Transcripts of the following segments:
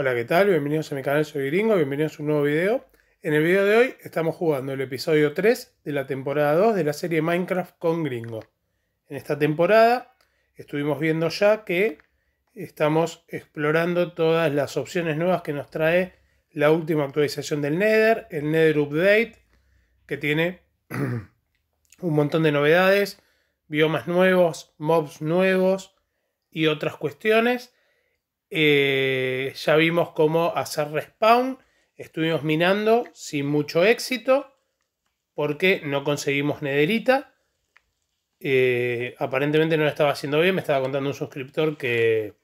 Hola, ¿qué tal? Bienvenidos a mi canal, soy Gringo, bienvenidos a un nuevo video. En el video de hoy estamos jugando el episodio 3 de la temporada 2 de la serie Minecraft con Gringo. En esta temporada estuvimos viendo ya que estamos explorando todas las opciones nuevas que nos trae la última actualización del Nether, el Nether Update, que tiene un montón de novedades, biomas nuevos, mobs nuevos y otras cuestiones. Eh, ya vimos cómo hacer respawn. Estuvimos minando sin mucho éxito porque no conseguimos nederita. Eh, aparentemente no lo estaba haciendo bien. Me estaba contando un suscriptor que,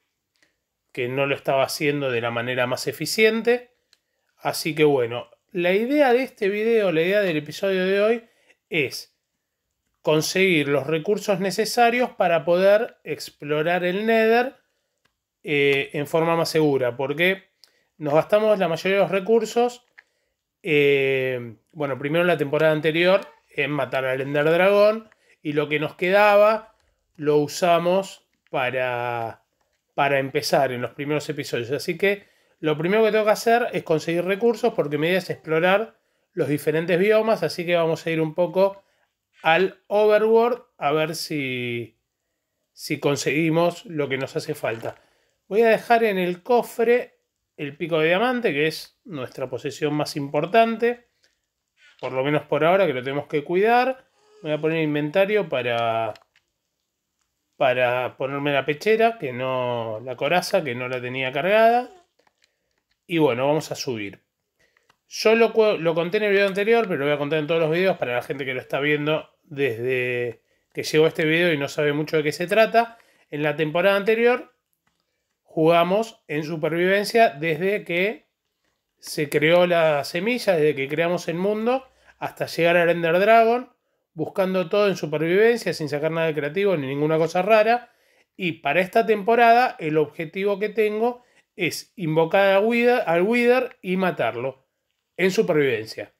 que no lo estaba haciendo de la manera más eficiente. Así que bueno, la idea de este video, la idea del episodio de hoy es conseguir los recursos necesarios para poder explorar el Nether eh, en forma más segura, porque nos gastamos la mayoría de los recursos, eh, bueno, primero en la temporada anterior, en matar al Ender Dragón, y lo que nos quedaba lo usamos para, para empezar en los primeros episodios. Así que lo primero que tengo que hacer es conseguir recursos, porque me idea es explorar los diferentes biomas, así que vamos a ir un poco al Overworld a ver si, si conseguimos lo que nos hace falta. Voy a dejar en el cofre el pico de diamante, que es nuestra posesión más importante. Por lo menos por ahora, que lo tenemos que cuidar. Voy a poner inventario para, para ponerme la pechera, que no la coraza, que no la tenía cargada. Y bueno, vamos a subir. Yo lo, conté en el video anterior, pero lo voy a contar en todos los videos para la gente que lo está viendo desde que llegó este video y no sabe mucho de qué se trata. En la temporada anterior jugamos en supervivencia desde que se creó la semilla, desde que creamos el mundo, hasta llegar al Ender Dragon, buscando todo en supervivencia, sin sacar nada de creativo ni ninguna cosa rara. Y para esta temporada, el objetivo que tengo es invocar al Wither y matarlo en supervivencia.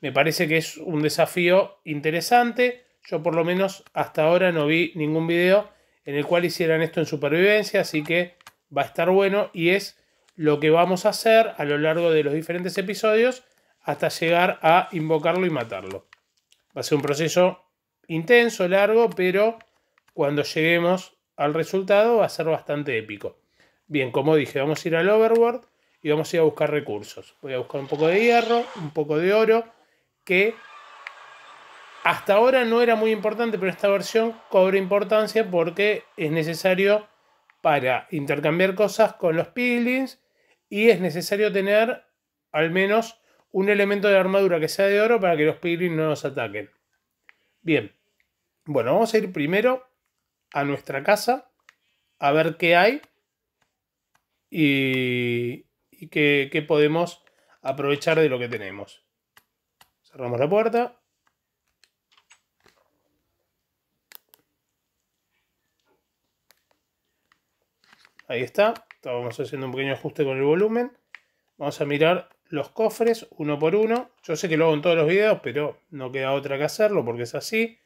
Me parece que es un desafío interesante. Yo por lo menos hasta ahora no vi ningún video en el cual hicieran esto en supervivencia, así que va a estar bueno y es lo que vamos a hacer a lo largo de los diferentes episodios hasta llegar a invocarlo y matarlo. Va a ser un proceso intenso, largo, pero cuando lleguemos al resultado va a ser bastante épico. Bien, como dije, vamos a ir al overworld y vamos a ir a buscar recursos. Voy a buscar un poco de hierro, un poco de oro, que hasta ahora no era muy importante, pero esta versión cobra importancia porque es necesario para intercambiar cosas con los piglins y es necesario tener al menos un elemento de armadura que sea de oro para que los piglins no nos ataquen. Bien, bueno, vamos a ir primero a nuestra casa a ver qué hay y, qué podemos aprovechar de lo que tenemos. Cerramos la puerta. Ahí está. Estábamos haciendo un pequeño ajuste con el volumen. Vamos a mirar los cofres uno por uno. Yo sé que lo hago en todos los videos, pero no queda otra que hacerlo porque es así.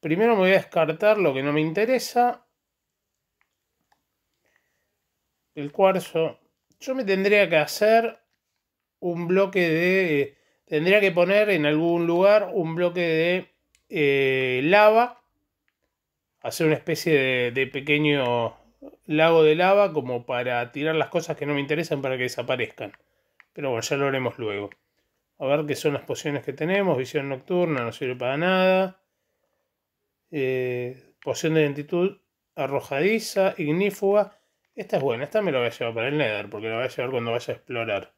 Primero me voy a descartar lo que no me interesa. El cuarzo. Yo me tendría que hacer un bloque de... Tendría que poner en algún lugar un bloque de eh, lava. Hacer una especie de pequeño lago de lava como para tirar las cosas que no me interesan para que desaparezcan. Pero bueno, ya lo haremos luego. A ver qué son las pociones que tenemos. Visión nocturna no sirve para nada. Eh, poción de lentitud arrojadiza, ignífuga. Esta es buena, esta me la voy a llevar para el Nether porque la voy a llevar cuando vaya a explorar.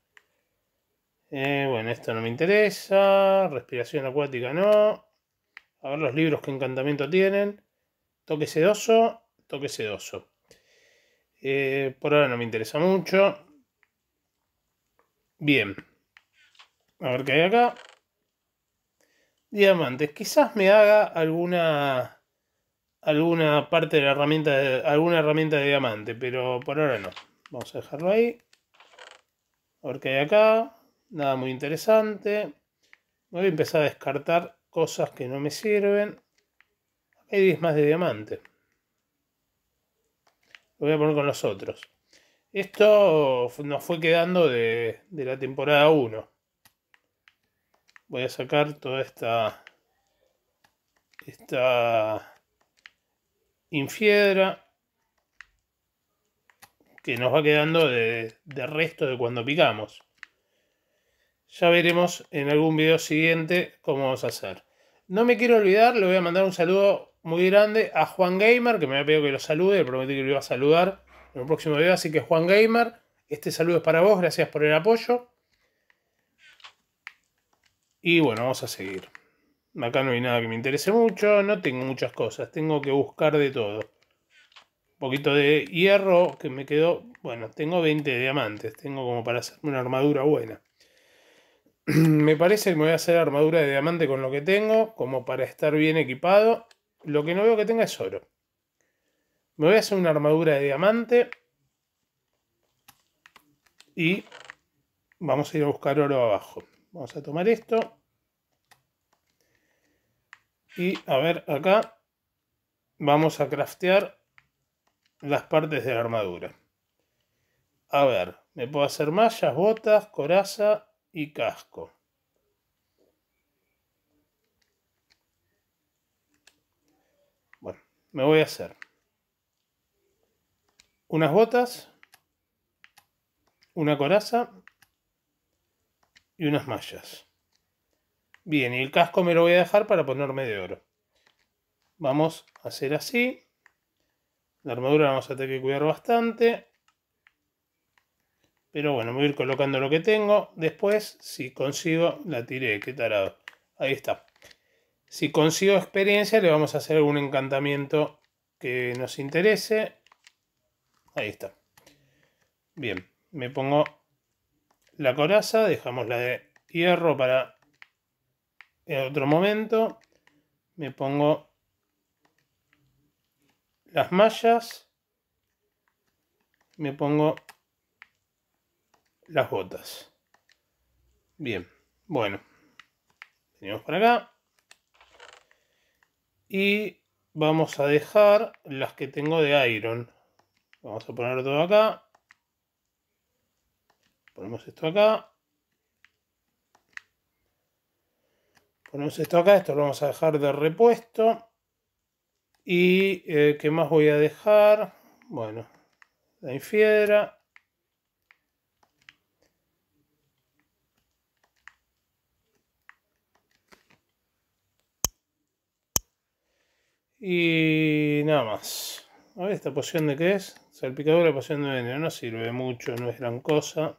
Eh, bueno, esto no me interesa. Respiración acuática no. A ver los libros que encantamiento tienen. Toque sedoso, toque sedoso. Eh, por ahora no me interesa mucho. Bien. A ver qué hay acá. Diamantes. Quizás me haga alguna alguna parte de la herramienta de, alguna herramienta de diamante, pero por ahora no. Vamos a dejarlo ahí. A ver qué hay acá. Nada muy interesante. Voy a empezar a descartar cosas que no me sirven. Hay 10 más de diamante voy a poner con los otros. Esto nos fue quedando de, la temporada 1. Voy a sacar toda esta, esta infiedra que nos va quedando de, de resto de cuando picamos. Ya veremos en algún video siguiente cómo vamos a hacer. No me quiero olvidar, le voy a mandar un saludo muy grande a Juan Gamer, que me había pedido que lo salude, le prometí que lo iba a saludar en un próximo video. Así que Juan Gamer, este saludo es para vos, gracias por el apoyo. Y bueno, vamos a seguir. Acá no hay nada que me interese mucho, no tengo muchas cosas, tengo que buscar de todo. Un poquito de hierro que me quedó, bueno, tengo 20 diamantes, tengo como para hacerme una armadura buena. me parece que me voy a hacer armadura de diamante con lo que tengo, como para estar bien equipado. Lo que no veo que tenga es oro. Me voy a hacer una armadura de diamante. Y vamos a ir a buscar oro abajo. Vamos a tomar esto. Y a ver, acá vamos a craftear las partes de la armadura. A ver, me puedo hacer mallas, botas, coraza y casco. me voy a hacer unas botas, una coraza y unas mallas. Bien, y el casco me lo voy a dejar para ponerme de oro. Vamos a hacer así. La armadura vamos a tener que cuidar bastante. Pero bueno, me voy a ir colocando lo que tengo. Después, si consigo, la tiré. Qué tarado. Ahí está. Si consigo experiencia, le vamos a hacer un encantamiento que nos interese. Ahí está. Bien, me pongo la coraza, dejamos la de hierro para otro momento. Me pongo las mallas. Me pongo las botas. Bien, bueno. Venimos para acá. Y vamos a dejar las que tengo de Iron. Vamos a poner todo acá. Ponemos esto acá. Ponemos esto acá. Esto lo vamos a dejar de repuesto. ¿Y eh, qué más voy a dejar? Bueno, la infiedra. Y nada más. A ver, ¿esta poción de qué es? Salpicadura, poción de veneno. No sirve mucho, no es gran cosa.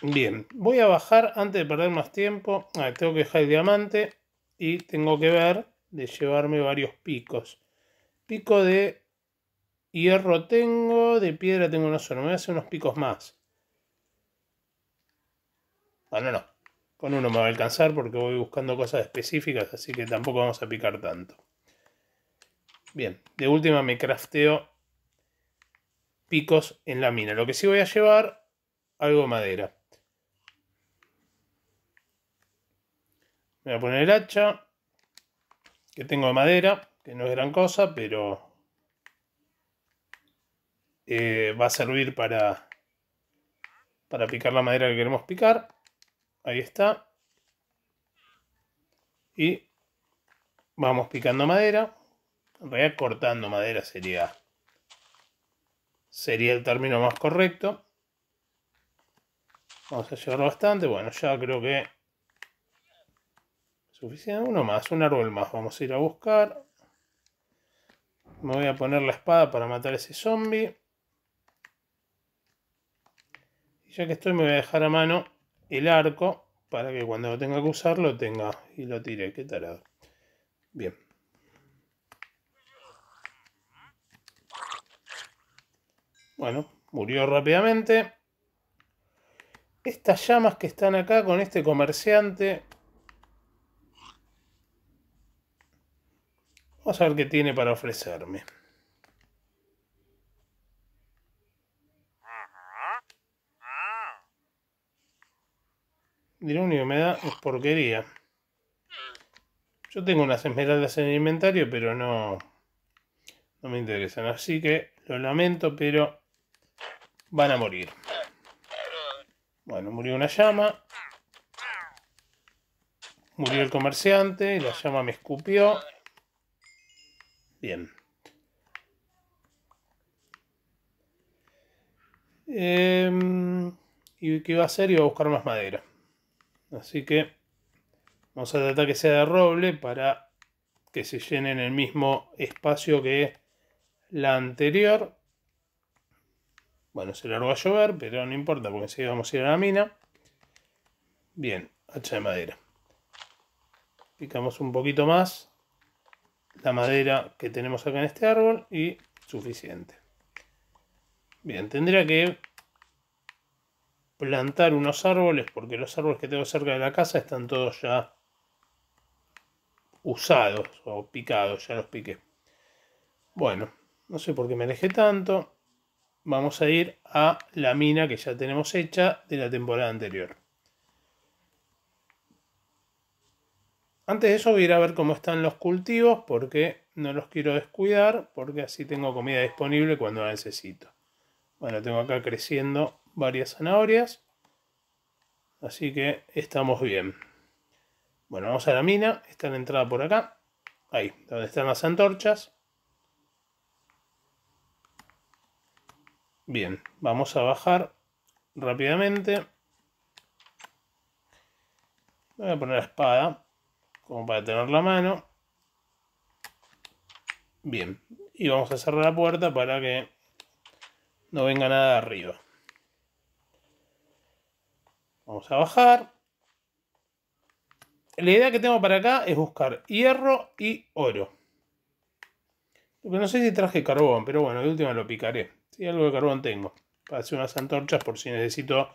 Bien, voy a bajar antes de perder más tiempo. ver, tengo que dejar el diamante y tengo que ver de llevarme varios picos. Pico de hierro tengo, de piedra tengo uno solo. Me voy a hacer unos picos más. Ah, no. Con uno me va a alcanzar porque voy buscando cosas específicas, así que tampoco vamos a picar tanto. Bien, de última me crafteo picos en la mina. Lo que sí voy a llevar, algo de madera. Me voy a poner el hacha, que tengo de madera, que no es gran cosa, pero eh, va a servir para, para picar la madera que queremos picar. Ahí está. Y vamos picando madera. En realidad cortando madera sería, sería el término más correcto. Vamos a llevarlo bastante. Bueno, ya creo que suficiente. Uno más, un árbol más. Vamos a ir a buscar. Me voy a poner la espada para matar a ese zombie. Y ya que estoy me voy a dejar a mano el arco para que cuando lo tenga que usar lo tenga y lo tire. Qué tarado. Bien. Bueno, murió rápidamente. Estas llamas que están acá con este comerciante. Vamos a ver qué tiene para ofrecerme. Y lo único que me da es porquería. Yo tengo unas esmeraldas en el inventario, pero no, no me interesan. Así que lo lamento, pero van a morir. Bueno, murió una llama. Murió el comerciante, la llama me escupió. Bien. Em, ¿Y qué iba a hacer? Iba a buscar más madera. Así que vamos a tratar que sea de roble para que se llene en el mismo espacio que la anterior. Bueno, se va a llover, pero no importa porque si vamos a ir a la mina. Bien, hacha de madera. Picamos un poquito más la madera que tenemos acá en este árbol y suficiente. Bien, tendría que plantar unos árboles, porque los árboles que tengo cerca de la casa están todos ya usados o picados, ya los piqué. Bueno, no sé por qué me alejé tanto. Vamos a ir a la mina que ya tenemos hecha de la temporada anterior. Antes de eso voy a ir a ver cómo están los cultivos porque no los quiero descuidar porque así tengo comida disponible cuando la necesito. Bueno, tengo acá creciendo varias zanahorias. Así que estamos bien. Bueno, vamos a la mina. Está la entrada por acá. Ahí, donde están las antorchas. Bien, vamos a bajar rápidamente. Voy a poner la espada, como para tener la mano. Bien, y vamos a cerrar la puerta para que no venga nada de arriba. Vamos a bajar. La idea que tengo para acá es buscar hierro y oro. no sé si traje carbón, pero bueno, de última lo picaré. Si algo de carbón tengo. Para hacer unas antorchas por si necesito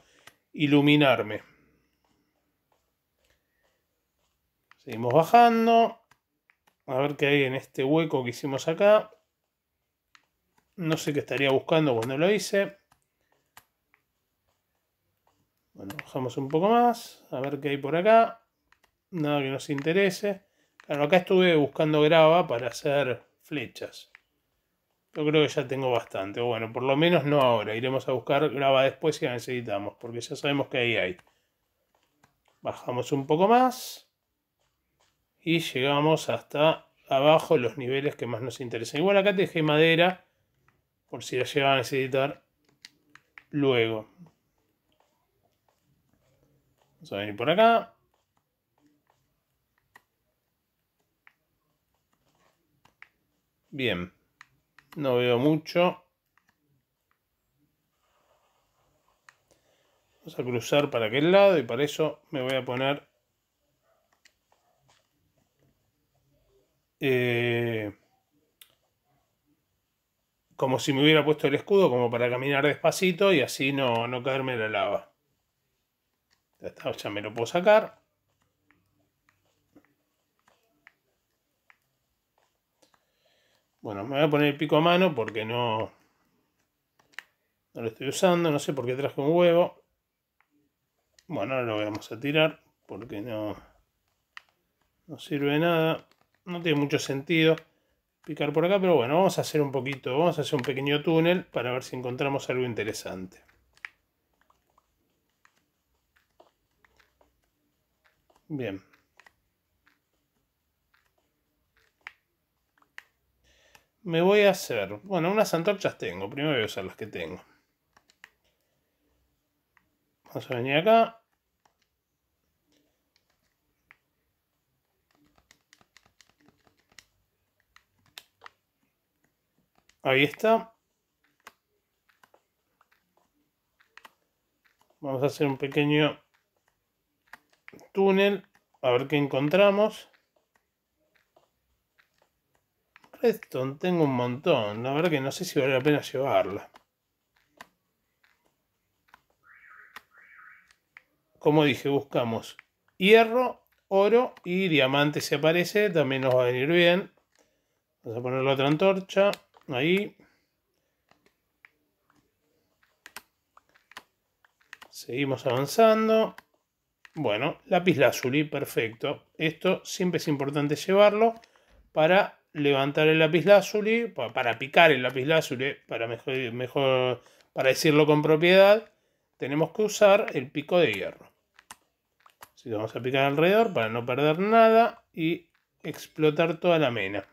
iluminarme. Seguimos bajando. A ver qué hay en este hueco que hicimos acá. No sé qué estaría buscando cuando lo hice. Bueno, bajamos un poco más. A ver qué hay por acá. Nada que nos interese. Claro, acá estuve buscando grava para hacer flechas. Yo creo que ya tengo bastante. Bueno, por lo menos no ahora. Iremos a buscar grava después si la necesitamos. Porque ya sabemos que ahí hay. Bajamos un poco más. Y llegamos hasta abajo los niveles que más nos interesan. Igual acá te dejé madera. Por si la llevaba a necesitar luego. Vamos a venir por acá. Bien. No veo mucho. Vamos a cruzar para aquel lado y para eso me voy a poner... Eh, como si me hubiera puesto el escudo, como para caminar despacito y así no, no caerme la lava. Ya me lo puedo sacar. Bueno, me voy a poner el pico a mano porque no, lo estoy usando. No sé por qué traje un huevo. Bueno, ahora lo vamos a tirar porque no, no sirve de nada. No tiene mucho sentido picar por acá, pero bueno, vamos a hacer un poquito, vamos a hacer un pequeño túnel para ver si encontramos algo interesante. Bien. Me voy a hacer... Bueno, unas antorchas tengo. Primero voy a usar las que tengo. Vamos a venir acá. Ahí está. Vamos a hacer un pequeño túnel, a ver qué encontramos. Redstone tengo un montón, la verdad que no sé si vale la pena llevarla. Como dije, buscamos hierro, oro y diamante si aparece, también nos va a venir bien. Vamos a poner la otra antorcha, ahí. Seguimos avanzando. Bueno, lápiz lazuli, perfecto. Esto siempre es importante llevarlo para levantar el lápiz lazuli, para picar el lápiz lazuli, para mejor, mejor, para decirlo con propiedad, tenemos que usar el pico de hierro. Así que vamos a picar alrededor para no perder nada y explotar toda la mena.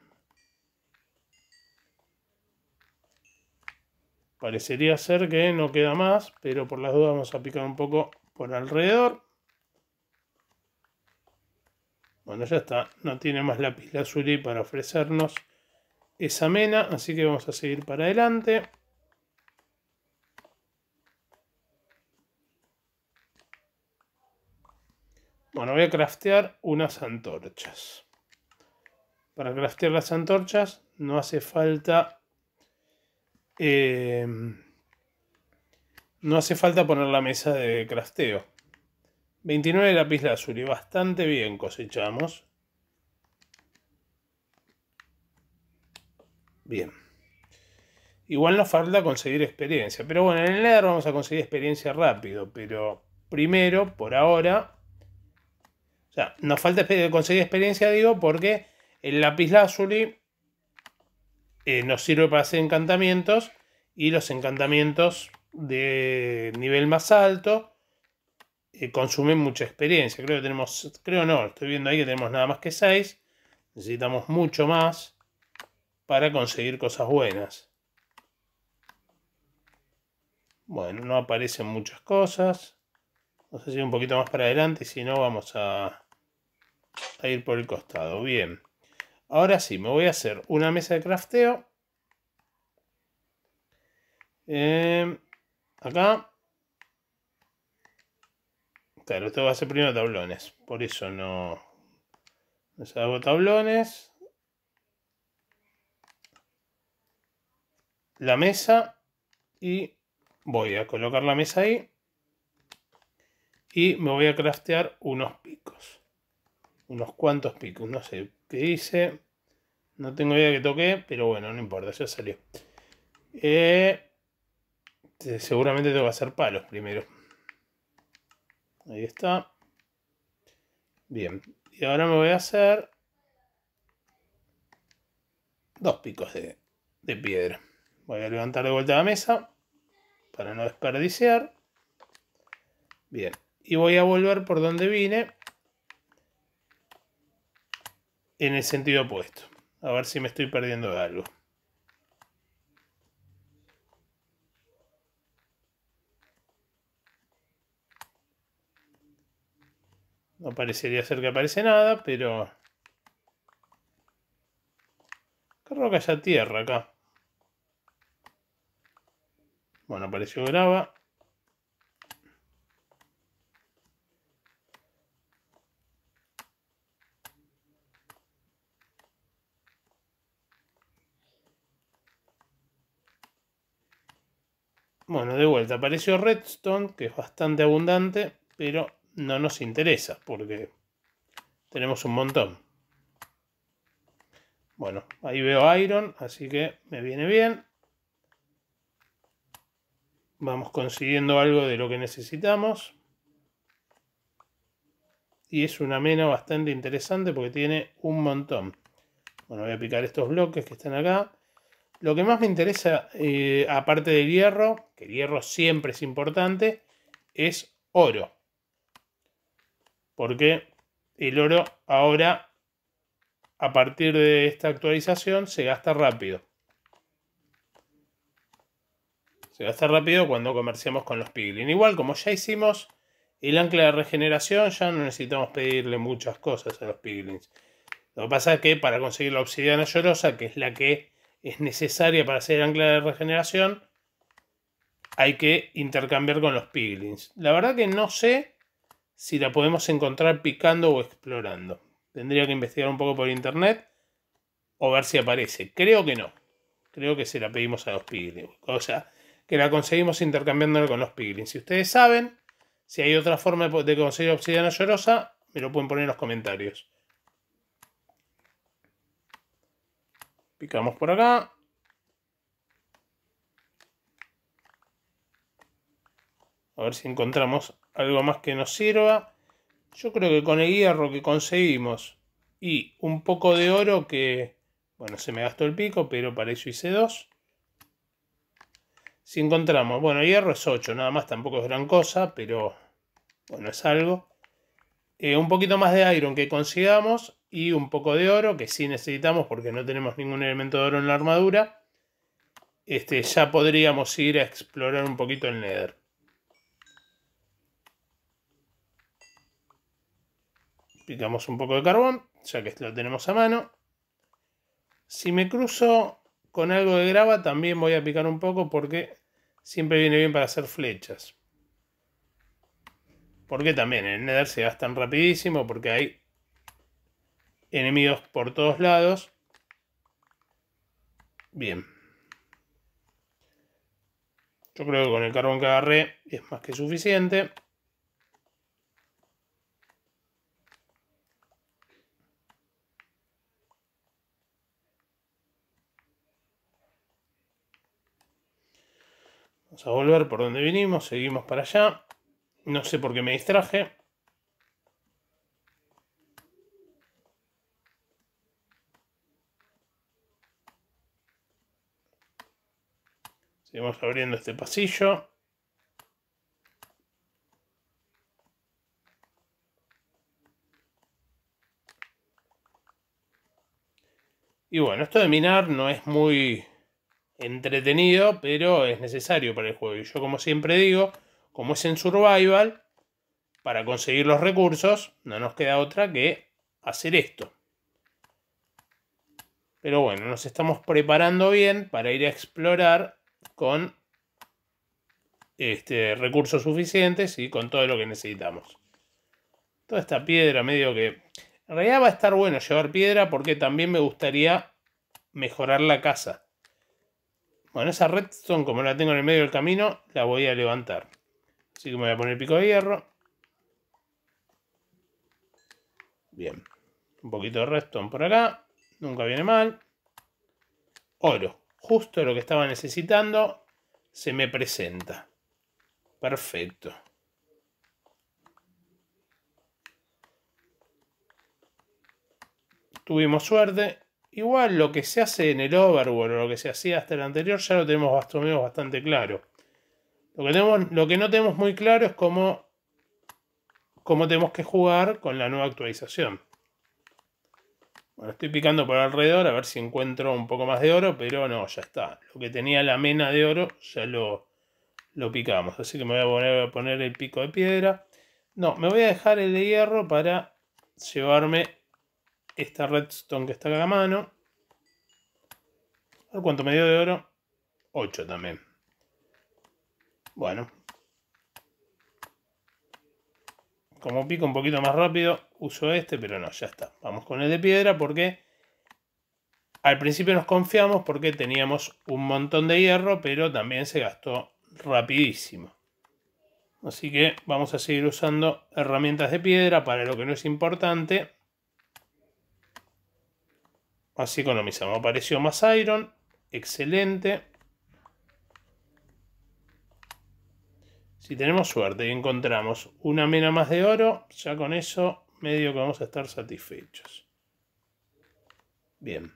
Parecería ser que no queda más, pero por las dudas vamos a picar un poco por alrededor. Bueno, ya está. No tiene más lápiz lazuli para ofrecernos esa mena. Así que vamos a seguir para adelante. Bueno, voy a craftear unas antorchas. Para craftear las antorchas no hace falta... Eh, no hace falta poner la mesa de crafteo. 29 lápiz lazuli, bastante bien cosechamos. Bien. Igual nos falta conseguir experiencia. Pero bueno, en el Nether vamos a conseguir experiencia rápido. Pero primero, por ahora... O sea, nos falta conseguir experiencia, digo, porque el lápiz lazuli eh, nos sirve para hacer encantamientos. Y los encantamientos de nivel más alto Consume eh, consumen mucha experiencia. Creo que tenemos, creo no, estoy viendo ahí que tenemos nada más que 6. Necesitamos mucho más para conseguir cosas buenas. Bueno, no aparecen muchas cosas. No a si un poquito más para adelante, si no vamos a, ir por el costado. Bien. Ahora sí, me voy a hacer una mesa de crafteo. Eh, acá. Claro, esto va a ser primero tablones. Por eso no. hago tablones. La mesa. Y voy a colocar la mesa ahí. Y me voy a craftear unos picos. Unos cuantos picos. No sé qué hice. No tengo idea que toqué. Pero bueno, no importa. Ya salió. Eh, seguramente tengo que hacer palos primero. Ahí está. Bien. Y ahora me voy a hacer dos picos de, piedra. Voy a levantar de vuelta la mesa para no desperdiciar. Bien. Y voy a volver por donde vine en el sentido opuesto. A ver si me estoy perdiendo algo. No parecería ser que aparece nada, pero... ¿Qué roca haya tierra acá? Bueno, apareció grava. Bueno, de vuelta, apareció redstone, que es bastante abundante, pero no nos interesa porque tenemos un montón. Bueno, ahí veo Iron, así que me viene bien. Vamos consiguiendo algo de lo que necesitamos. Y es una mena bastante interesante porque tiene un montón. Bueno, voy a picar estos bloques que están acá. Lo que más me interesa, eh, aparte del hierro, que el hierro siempre es importante, es oro porque el oro ahora, a partir de esta actualización, se gasta rápido. Se gasta rápido cuando comerciamos con los piglins. Igual, como ya hicimos el ancla de regeneración, ya no necesitamos pedirle muchas cosas a los piglins. Lo que pasa es que para conseguir la obsidiana llorosa, que es la que es necesaria para hacer el ancla de regeneración, hay que intercambiar con los piglins. La verdad que no sé si la podemos encontrar picando o explorando. Tendría que investigar un poco por internet o ver si aparece. Creo que no. Creo que se la pedimos a los piglins. O sea, que la conseguimos intercambiándola con los piglins. Si ustedes saben, si hay otra forma de conseguir obsidiana llorosa, me lo pueden poner en los comentarios. Picamos por acá. A ver si encontramos algo más que nos sirva. Yo creo que con el hierro que conseguimos y un poco de oro que, bueno, se me gastó el pico, pero para eso hice dos. Si encontramos, bueno, hierro es 8, nada más tampoco es gran cosa, pero bueno, es algo. Eh, un poquito más de iron que consigamos y un poco de oro, que sí necesitamos porque no tenemos ningún elemento de oro en la armadura. Este, ya podríamos ir a explorar un poquito el Nether. picamos un poco de carbón, ya que lo tenemos a mano. Si me cruzo con algo de grava, también voy a picar un poco porque siempre viene bien para hacer flechas. Porque también en el Nether se tan rapidísimo porque hay enemigos por todos lados. Bien. Yo creo que con el carbón que agarré es más que suficiente. Vamos a volver por donde vinimos, seguimos para allá. No sé por qué me distraje. Seguimos abriendo este pasillo. Y bueno, esto de minar no es muy entretenido, pero es necesario para el juego. Y yo, como siempre digo, como es en survival, para conseguir los recursos, no nos queda otra que hacer esto. Pero bueno, nos estamos preparando bien para ir a explorar con este, recursos suficientes y con todo lo que necesitamos. Toda esta piedra medio que... En realidad va a estar bueno llevar piedra porque también me gustaría mejorar la casa. Bueno, esa redstone, como la tengo en el medio del camino, la voy a levantar. Así que me voy a poner pico de hierro. Bien. Un poquito de redstone por acá. Nunca viene mal. Oro. Justo lo que estaba necesitando se me presenta. Perfecto. Tuvimos suerte. Igual lo que se hace en el Overworld o lo que se hacía hasta el anterior ya lo tenemos bastante, claro. Lo que, tenemos, lo que no tenemos muy claro es cómo, cómo tenemos que jugar con la nueva actualización. Bueno, estoy picando por alrededor a ver si encuentro un poco más de oro, pero no, ya está. Lo que tenía la mena de oro ya lo, picamos. Así que me voy a, poner, voy a poner el pico de piedra. No, me voy a dejar el de hierro para llevarme esta redstone que está acá a mano. cuánto me dio de oro. 8 también. Bueno. Como pico un poquito más rápido, uso este, pero no, ya está. Vamos con el de piedra porque al principio nos confiamos porque teníamos un montón de hierro, pero también se gastó rapidísimo. Así que vamos a seguir usando herramientas de piedra para lo que no es importante Así economizamos. Apareció más iron. Excelente. Si tenemos suerte y encontramos una mena más de oro, ya con eso medio que vamos a estar satisfechos. Bien.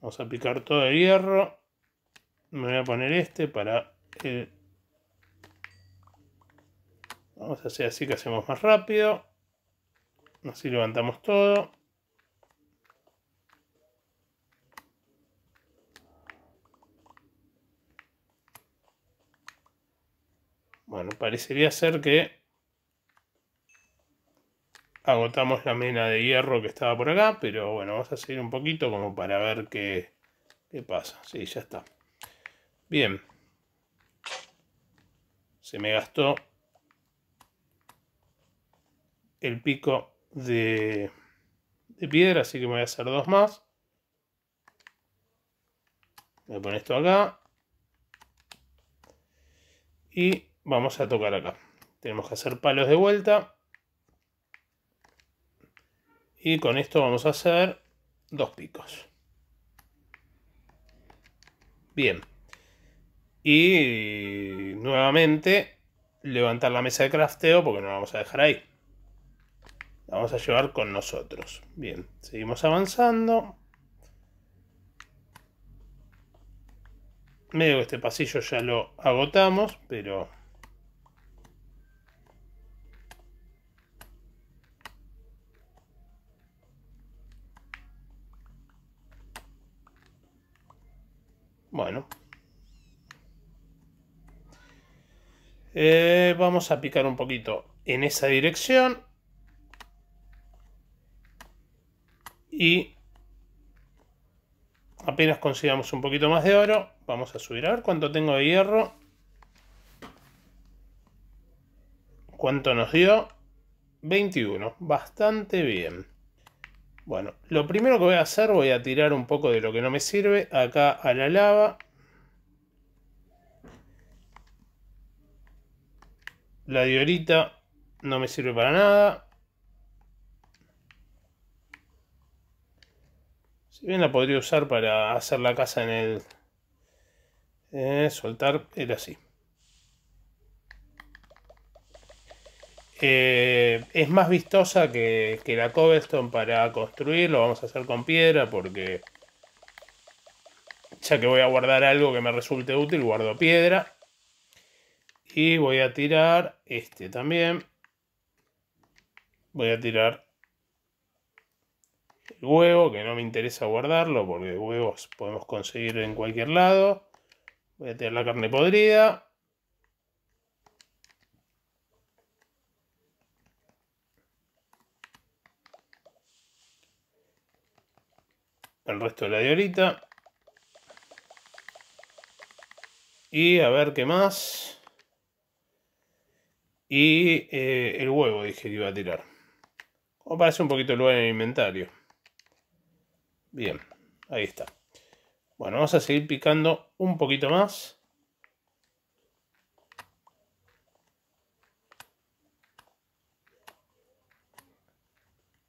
Vamos a picar todo el hierro me voy a poner este para el... Eh, vamos a hacer así que hacemos más rápido. Así levantamos todo. Bueno, parecería ser que agotamos la mina de hierro que estaba por acá, pero bueno, vamos a seguir un poquito como para ver qué, qué pasa. Sí, ya está. Bien. Se me gastó el pico de, piedra, así que me voy a hacer dos más. Voy a poner esto acá. Y vamos a tocar acá. Tenemos que hacer palos de vuelta. Y con esto vamos a hacer dos picos. Bien. Y nuevamente levantar la mesa de crafteo porque no la vamos a dejar ahí. La vamos a llevar con nosotros. Bien, seguimos avanzando. Medio que este pasillo ya lo agotamos, pero Eh, vamos a picar un poquito en esa dirección. Y apenas consigamos un poquito más de oro, vamos a subir a ver cuánto tengo de hierro. ¿Cuánto nos dio? 21, bastante bien. Bueno, lo primero que voy a hacer, voy a tirar un poco de lo que no me sirve acá a la lava. La diorita no me sirve para nada. Si bien la podría usar para hacer la casa en el... Eh, soltar era así. Eh, es más vistosa que, que la cobblestone para construir. Lo vamos a hacer con piedra porque... Ya que voy a guardar algo que me resulte útil, guardo piedra. Y voy a tirar este también. Voy a tirar el huevo, que no me interesa guardarlo, porque huevos podemos conseguir en cualquier lado. Voy a tirar la carne podrida. el resto de la diorita. Y a ver qué más y eh, el huevo dije que iba a tirar. O para hacer un poquito el lugar en el inventario. Bien, ahí está. Bueno, vamos a seguir picando un poquito más.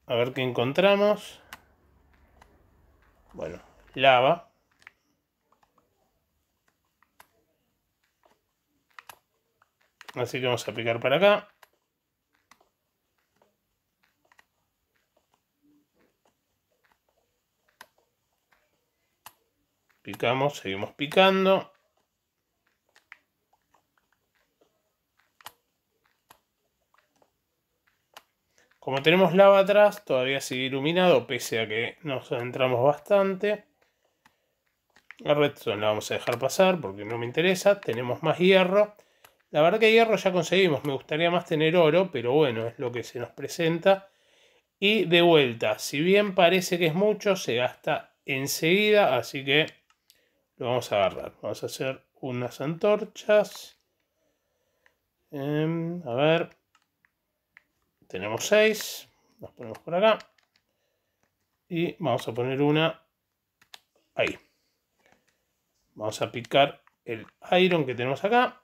A ver qué encontramos. Bueno, lava. Así que vamos a picar para acá. Picamos, seguimos picando. Como tenemos lava atrás, todavía sigue iluminado, pese a que nos adentramos bastante. La resto la vamos a dejar pasar porque no me interesa. Tenemos más hierro. La verdad que hierro ya conseguimos, me gustaría más tener oro, pero bueno, es lo que se nos presenta. Y de vuelta, si bien parece que es mucho, se gasta enseguida, así que lo vamos a agarrar. Vamos a hacer unas antorchas. Em, a ver, tenemos seis. nos ponemos por acá. Y vamos a poner una ahí. Vamos a picar el iron que tenemos acá.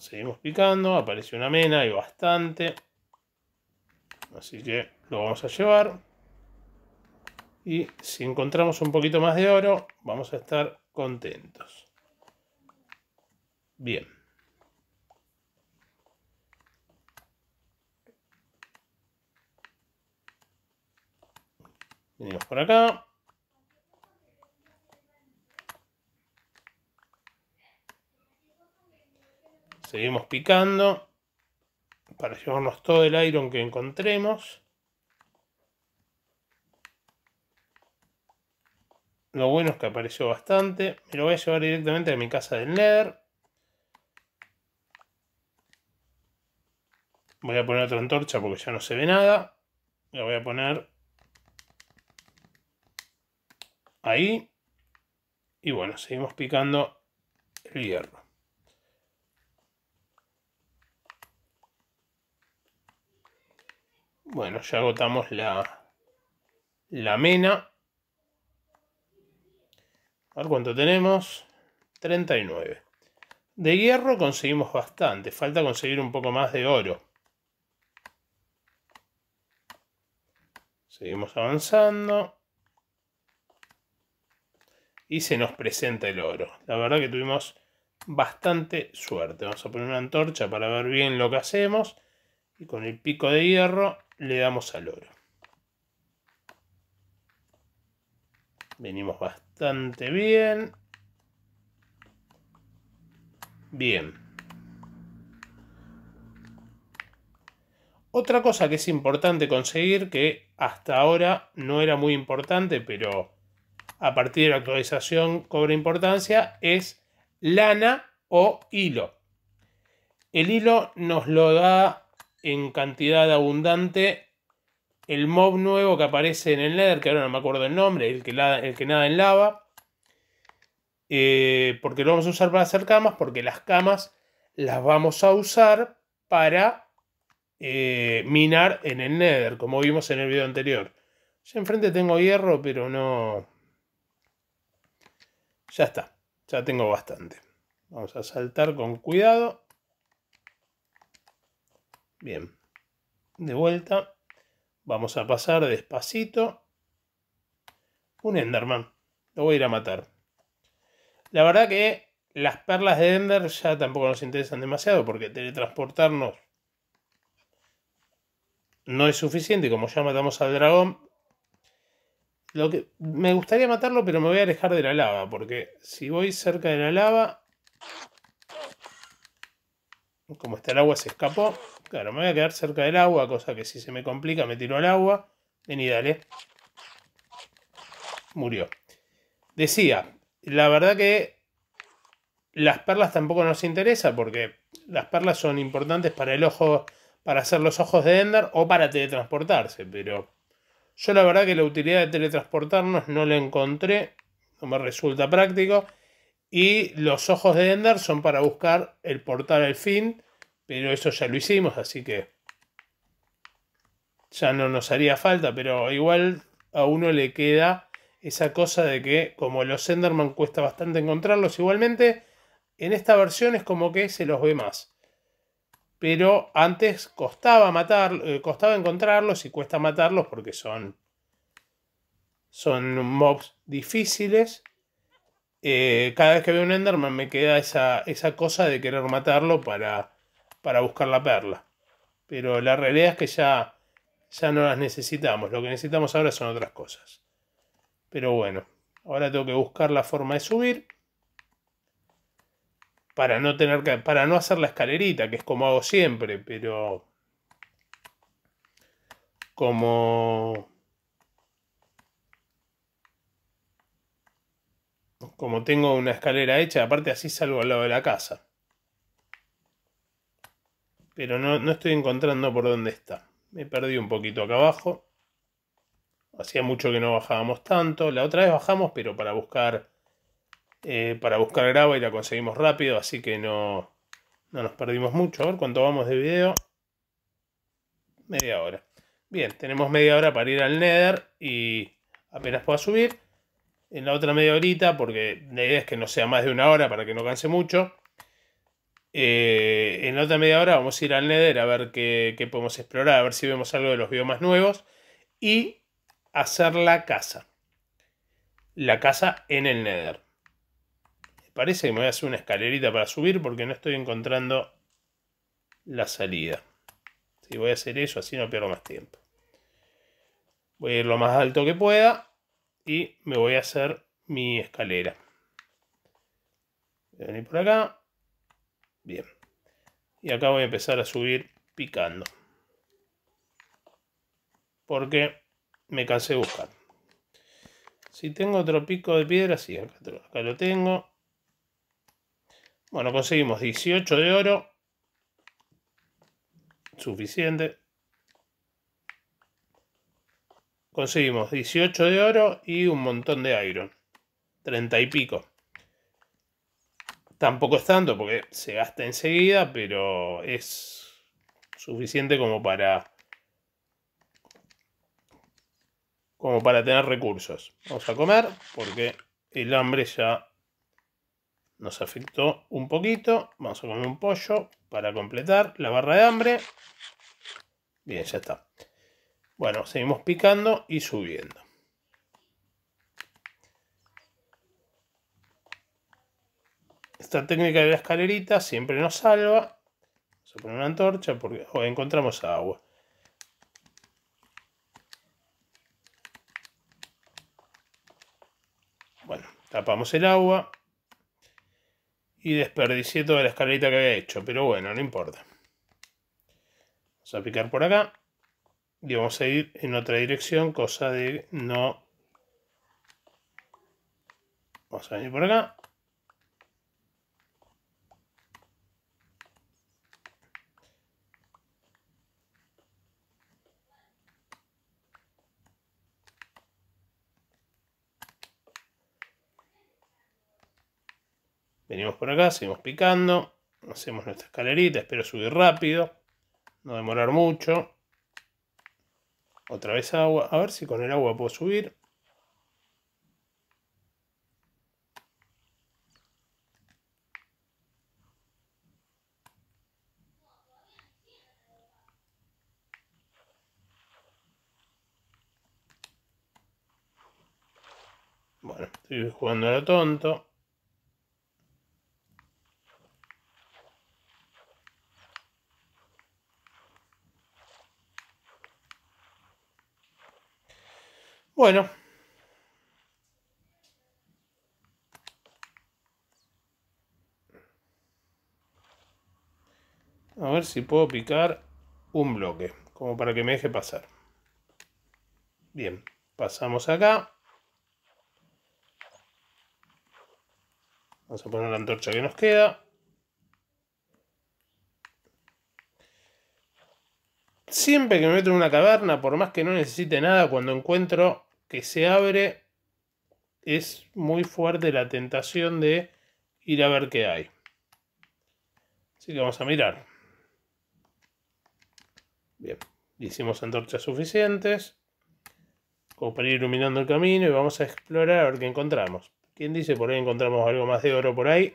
seguimos picando, aparece una mena y bastante. Así que lo vamos a llevar. Y si encontramos un poquito más de oro, vamos a estar contentos. Bien. Venimos por acá. Seguimos picando para llevarnos todo el iron que encontremos. Lo bueno es que apareció bastante. Me lo voy a llevar directamente a mi casa del Nether. Voy a poner otra antorcha porque ya no se ve nada. La voy a poner ahí. Y bueno, seguimos picando el hierro. Bueno, ya agotamos la, la mena. A ver cuánto tenemos. 39. De hierro conseguimos bastante. Falta conseguir un poco más de oro. Seguimos avanzando. Y se nos presenta el oro. La verdad que tuvimos bastante suerte. Vamos a poner una antorcha para ver bien lo que hacemos. Y con el pico de hierro le damos al oro. Venimos bastante bien. Bien. Otra cosa que es importante conseguir, que hasta ahora no era muy importante, pero a partir de la actualización cobra importancia, es lana o hilo. El hilo nos lo da en cantidad abundante el mob nuevo que aparece en el Nether, que ahora no me acuerdo el nombre, el que, que nada en lava. Eh, porque lo vamos a usar para hacer camas, porque las camas las vamos a usar para eh, minar en el Nether, como vimos en el video anterior. Ya enfrente tengo hierro, pero no... Ya está, ya tengo bastante. Vamos a saltar con cuidado. Bien. De vuelta. Vamos a pasar despacito. Un Enderman. Lo voy a ir a matar. La verdad que las perlas de Ender ya tampoco nos interesan demasiado porque teletransportarnos no es suficiente. Como ya matamos al dragón, lo que, me gustaría matarlo, pero me voy a alejar de la lava porque si voy cerca de la lava, como está el agua, se escapó. Claro, me voy a quedar cerca del agua, cosa que si se me complica me tiro al agua. Vení, dale. Murió. Decía, la verdad que las perlas tampoco nos interesa porque las perlas son importantes para el ojo, para hacer los ojos de Ender o para teletransportarse, pero yo la verdad que la utilidad de teletransportarnos no la encontré, no me resulta práctico. Y los ojos de Ender son para buscar el portal al fin pero eso ya lo hicimos, así que ya no nos haría falta, pero igual a uno le queda esa cosa de que como los Enderman cuesta bastante encontrarlos igualmente, en esta versión es como que se los ve más. Pero antes costaba matar, eh, costaba encontrarlos y cuesta matarlos porque son son mobs difíciles. Eh, cada vez que veo un Enderman me queda esa, esa cosa de querer matarlo para para buscar la perla. Pero la realidad es que ya, ya no las necesitamos. Lo que necesitamos ahora son otras cosas. Pero bueno, ahora tengo que buscar la forma de subir. Para no tener que, para no hacer la escalerita, que es como hago siempre, pero como como tengo una escalera hecha, aparte así salgo al lado de la casa pero no, estoy encontrando por dónde está. Me perdí un poquito acá abajo. Hacía mucho que no bajábamos tanto. La otra vez bajamos, pero para buscar eh, para buscar grava y la conseguimos rápido, así que no, no nos perdimos mucho. A ver cuánto vamos de video. Media hora. Bien, tenemos media hora para ir al Nether y apenas pueda subir. En la otra media horita, porque la idea es que no sea más de una hora para que no canse mucho. Eh, en en otra media hora vamos a ir al Nether a ver qué, podemos explorar, a ver si vemos algo de los biomas nuevos y hacer la casa. La casa en el Nether. Parece que me voy a hacer una escalerita para subir porque no estoy encontrando la salida. Si voy a hacer eso, así no pierdo más tiempo. Voy a ir lo más alto que pueda y me voy a hacer mi escalera. Voy a venir por acá. Bien. Y acá voy a empezar a subir picando. Porque me cansé de buscar. Si tengo otro pico de piedra, sí, acá, lo tengo. Bueno, conseguimos 18 de oro. Suficiente. Conseguimos 18 de oro y un montón de iron. 30 y pico. Tampoco es tanto porque se gasta enseguida, pero es suficiente como para como para tener recursos. Vamos a comer porque el hambre ya nos afectó un poquito. Vamos a comer un pollo para completar la barra de hambre. Bien, ya está. Bueno, seguimos picando y subiendo. Esta técnica de la escalerita siempre nos salva. Vamos a poner una antorcha porque hoy oh, encontramos agua. Bueno, tapamos el agua. Y desperdicié toda la escalerita que había hecho, pero bueno, no importa. Vamos a picar por acá. Y vamos a ir en otra dirección, cosa de no... Vamos a venir por acá. Venimos por acá, seguimos picando. Hacemos nuestra escalerita, espero subir rápido. No demorar mucho. Otra vez agua. A ver si con el agua puedo subir. Bueno, estoy jugando a lo tonto. Bueno. A ver si puedo picar un bloque, como para que me deje pasar. Bien, pasamos acá. Vamos a poner la antorcha que nos queda. Siempre que me meto en una caverna, por más que no necesite nada, cuando encuentro que se abre es muy fuerte la tentación de ir a ver qué hay. Así que vamos a mirar. Bien, hicimos antorchas suficientes como para ir iluminando el camino y vamos a explorar a ver qué encontramos. ¿Quién dice por ahí encontramos algo más de oro por ahí?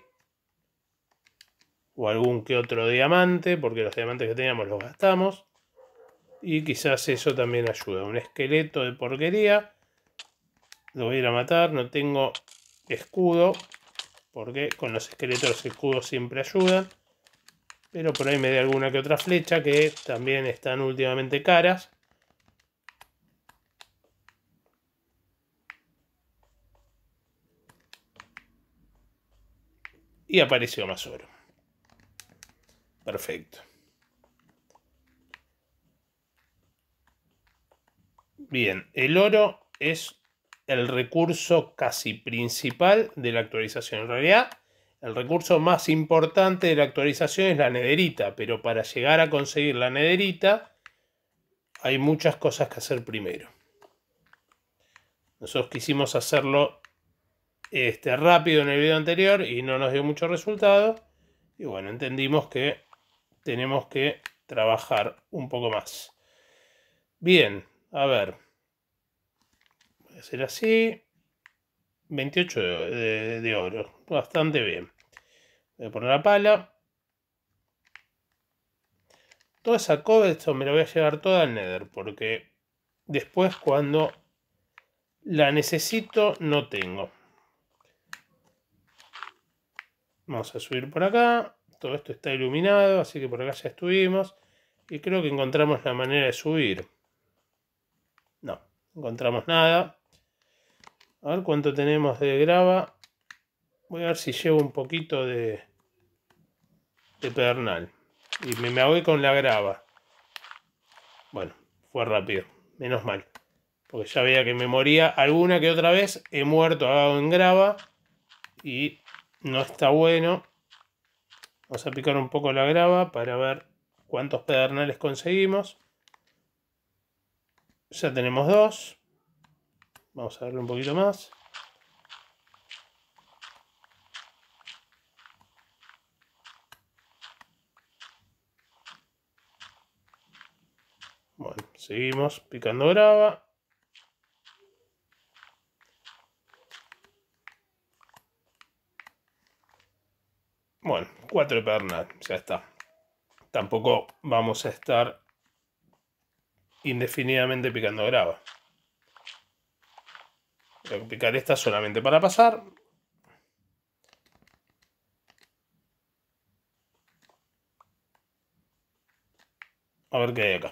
O algún que otro diamante, porque los diamantes que teníamos los gastamos. Y quizás eso también ayuda. Un esqueleto de porquería lo voy a ir a matar. No tengo escudo. Porque con los esqueletos escudos siempre ayudan. Pero por ahí me dé alguna que otra flecha. Que también están últimamente caras. Y apareció más oro. Perfecto. Bien, el oro es el recurso casi principal de la actualización. En realidad, el recurso más importante de la actualización es la nederita, pero para llegar a conseguir la nederita hay muchas cosas que hacer primero. Nosotros quisimos hacerlo este, rápido en el video anterior y no nos dio mucho resultado. Y bueno, entendimos que tenemos que trabajar un poco más. Bien, a ver hacer así. 28 de, oro. Bastante bien. Voy a poner la pala. Toda esa cobblestone me la voy a llevar toda al Nether. Porque después cuando la necesito no tengo. Vamos a subir por acá. Todo esto está iluminado. Así que por acá ya estuvimos. Y creo que encontramos la manera de subir. No, encontramos nada. A ver cuánto tenemos de grava. Voy a ver si llevo un poquito de, pedernal. Y me, me ahogué con la grava. Bueno, fue rápido. Menos mal. Porque ya veía que me moría alguna que otra vez. He muerto en grava. Y no está bueno. Vamos a picar un poco la grava para ver cuántos pedernales conseguimos. Ya tenemos dos. Vamos a darle un poquito más. Bueno, seguimos picando grava. Bueno, cuatro pernas, ya está. Tampoco vamos a estar indefinidamente picando grava. Voy a esta solamente para pasar. A ver qué hay acá.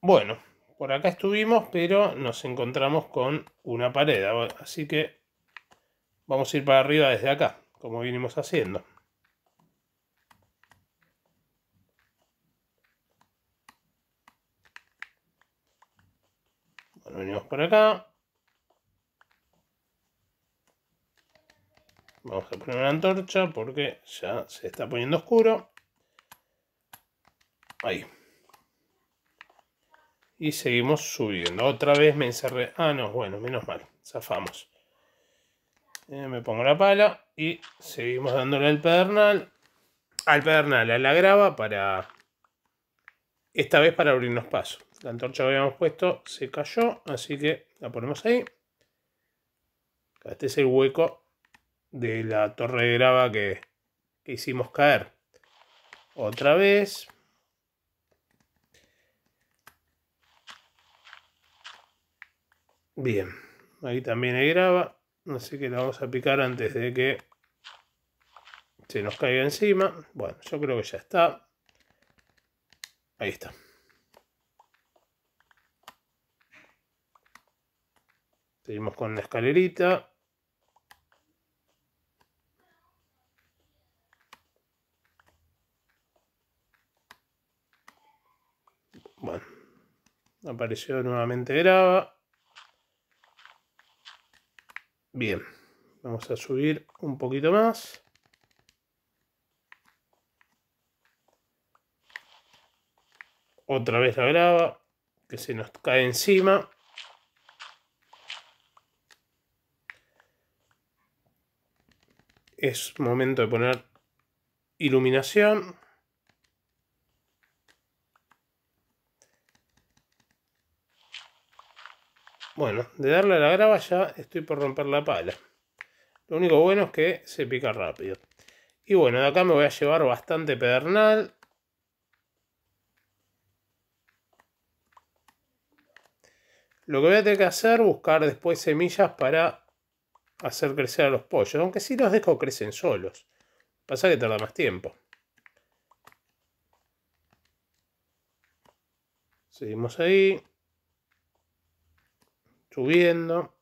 Bueno, por acá estuvimos, pero nos encontramos con una pared. Así que vamos a ir para arriba desde acá, como vinimos haciendo. Venimos por acá. Vamos a poner una antorcha porque ya se está poniendo oscuro. Ahí. Y seguimos subiendo. Otra vez me encerré. Ah, no, bueno, menos mal. Zafamos. Eh, me pongo la pala y seguimos dándole al pedernal. Al pedernal, a la grava para... Esta vez para abrirnos paso. La antorcha que habíamos puesto se cayó, así que la ponemos ahí. Este es el hueco de la torre de grava que, hicimos caer. Otra vez. Bien, ahí también hay grava, así que la vamos a picar antes de que se nos caiga encima. Bueno, yo creo que ya está. Ahí está. Seguimos con la escalerita. Bueno, apareció nuevamente grava. Bien, vamos a subir un poquito más. Otra vez la grava que se nos cae encima. es momento de poner iluminación. Bueno, de darle a la grava ya estoy por romper la pala. Lo único bueno es que se pica rápido. Y bueno, de acá me voy a llevar bastante pedernal. Lo que voy a tener que hacer, buscar después semillas para hacer crecer a los pollos, aunque si los dejo crecen solos. Pasa que tarda más tiempo. Seguimos ahí. Subiendo.